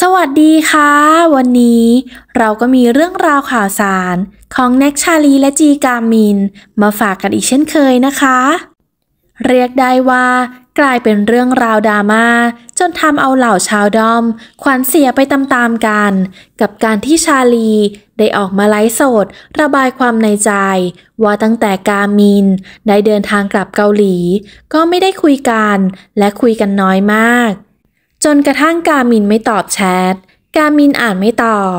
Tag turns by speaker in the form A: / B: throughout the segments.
A: สวัสดีค่ะ วันนี้เราก็มีเรื่องราวข่าวสารของแน็กชาลีและจีกามิน มาฝากกันอีกเช่นเคยนะคะ เรียกได้ว่ากลายเป็นเรื่องราวดราม่าจนทำเอาเหล่าชาวดอม ขวัญเสียไปตามๆกันกับการที่ชาลีได้ออกมาไลฟ์สดระบายความในใจว่าตั้งแต่กามินได้เดินทางกลับเกาหลีก็ไม่ได้คุยกัน และคุยกันน้อยมากจนกระทั่งกามินไม่ตอบแชทกามินอ่านไม่ตอบ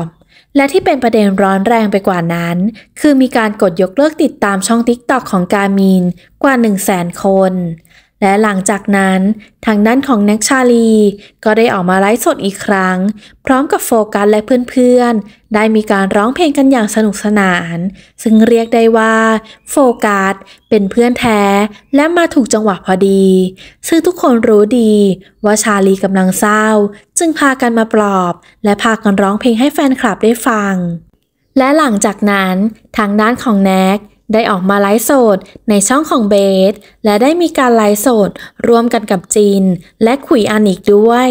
A: และที่เป็นประเด็นร้อนแรงไปกว่านั้น คือมีการกดยกเลิกติดตามช่องทิกตอกของกามินกว่า 1 0 0 0 0แสนคนและหลังจากนั้นทางด้านของแน็กชาลี ก็ได้ออกมาไลฟ์สดอีกครั้ง พร้อมกับโฟกัสและเพื่อนๆ ได้มีการร้องเพลงกันอย่างสนุกสนาน ซึ่งเรียกได้ว่า โฟกัสเป็นเพื่อนแท้และมาถูกจังหวะพอดีซึ่งทุกคนรู้ดี ว่าชาลีกำลังเศร้า จึงพากันมาปลอบ และพากันร้องเพลงให้แฟนคลับได้ฟัง และหลังจากนั้นทางด้านของแน็กได้ออกมาไลฟ์สดในช่องของเบสและได้มีการไลฟ์สดรวมกันกับจีน และขุยอันอีกด้วย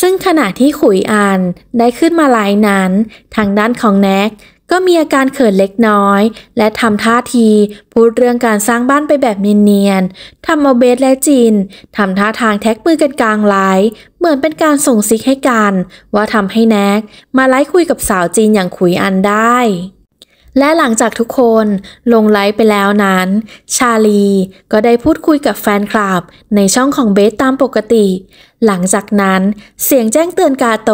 A: ซึ่งขณะที่ขุยอันได้ขึ้นมาไลฟ์นั้น ทางด้านของแน็กก็มีอาการเขินเล็กน้อย และทำท่าที พูดเรื่องการสร้างบ้านไปแบบเนียนๆทำเอาเบสและจีนทำท่าทางแท็กมือกันกลางไลฟ์เหมือนเป็นการส่งซิกให้กัน ว่าทำให้แน็กมาไลฟ์คุยกับสาวจีนอย่างขุยอันได้และหลังจากทุกคนลงไลฟ์ไปแล้วนั้น ชาลีก็ได้พูดคุยกับแฟนคลับในช่องของเบสตามปกติ หลังจากนั้นเสียงแจ้งเตือนกาโต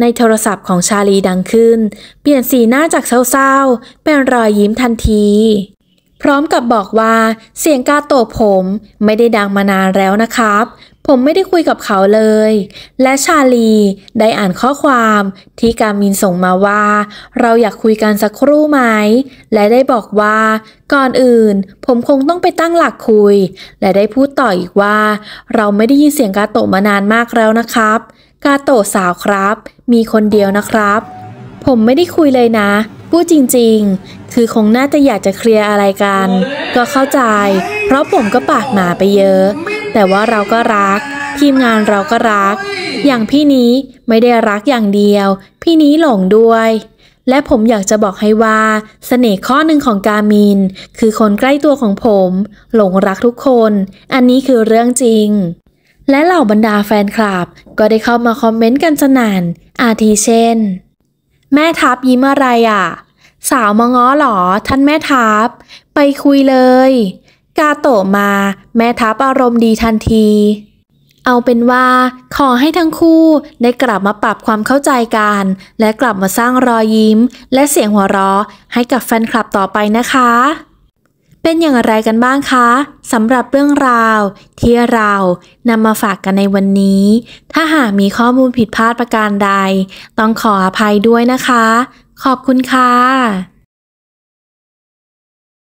A: ในโทรศัพท์ของชาลีดังขึ้น เปลี่ยนสีหน้าจากเศร้าๆ เป็นรอยยิ้มทันที พร้อมกับบอกว่าเสียงกาโตผมไม่ได้ดังมานานแล้วนะครับผมไม่ได้คุยกับเขาเลย และชาลีได้อ่านข้อความที่กามินส่งมาว่า เราอยากคุยกันสักครู่ไหม และได้บอกว่า ก่อนอื่น ผมคงต้องไปตั้งหลักคุย และได้พูดต่ออีกว่า เราไม่ได้ยินเสียงกาโตะมานานมากแล้วนะครับ กาโตะสาวครับ มีคนเดียวนะครับ ผมไม่ได้คุยเลยนะพูดจริงๆ คือคงน่าจะอยากจะเคลียร์อะไรกัน ก็เข้าใจ เพราะผมก็ปากหมาไปเยอะแต่ว่าเราก็รัก ทีมงานเราก็รัก อย่างพี่นี้ไม่ได้รักอย่างเดียว พี่นี้หลงด้วย และผมอยากจะบอกให้ว่าสเสน่ห์ข้อหนึ่งของกามิน คือคนใกล้ตัวของผม หลงรักทุกคน อันนี้คือเรื่องจริง และเหล่าบรรดาแฟนคลับ ก็ได้เข้ามาคอมเมนต์กันสนาน อาทิเช่น แม่ทับยิ้มอะไรอะ่ะ สาวมงอ้อหรอท่านแม่ทับ ไปคุยเลยกาโตะมา แม่ทัพอารมณ์ดีทันที เอาเป็นว่า ขอให้ทั้งคู่ได้กลับมาปรับความเข้าใจกันและกลับมาสร้างรอยยิ้ม และเสียงหัวเราะให้กับแฟนคลับต่อไปนะคะ เป็นอย่างไรกันบ้างคะสำหรับเรื่องราว ที่เรานำมาฝากกันในวันนี้ ถ้าหากมีข้อมูลผิดพลาดประการใด ต้องขออภัยด้วยนะคะ ขอบคุณค่ะ